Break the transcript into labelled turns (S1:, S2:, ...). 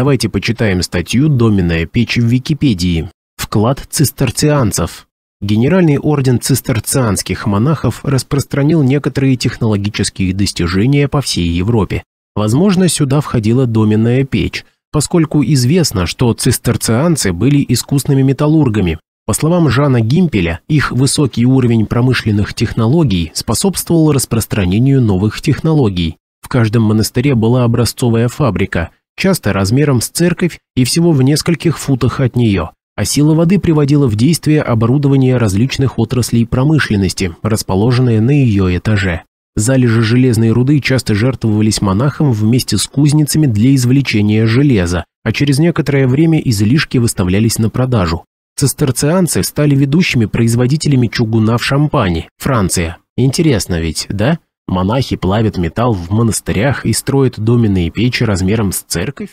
S1: давайте почитаем статью «Доменная печь» в Википедии. Вклад цистерцианцев. Генеральный орден цистерцианских монахов распространил некоторые технологические достижения по всей Европе. Возможно, сюда входила доменная печь, поскольку известно, что цистерцианцы были искусными металлургами. По словам Жана Гимпеля, их высокий уровень промышленных технологий способствовал распространению новых технологий. В каждом монастыре была образцовая фабрика, часто размером с церковь и всего в нескольких футах от нее, а сила воды приводила в действие оборудование различных отраслей промышленности, расположенное на ее этаже. Залежи железной руды часто жертвовались монахам вместе с кузницами для извлечения железа, а через некоторое время излишки выставлялись на продажу. Цистерцианцы стали ведущими производителями чугуна в Шампане, Франция. Интересно ведь, да? Монахи плавят металл в монастырях и строят доменные печи размером с церковь?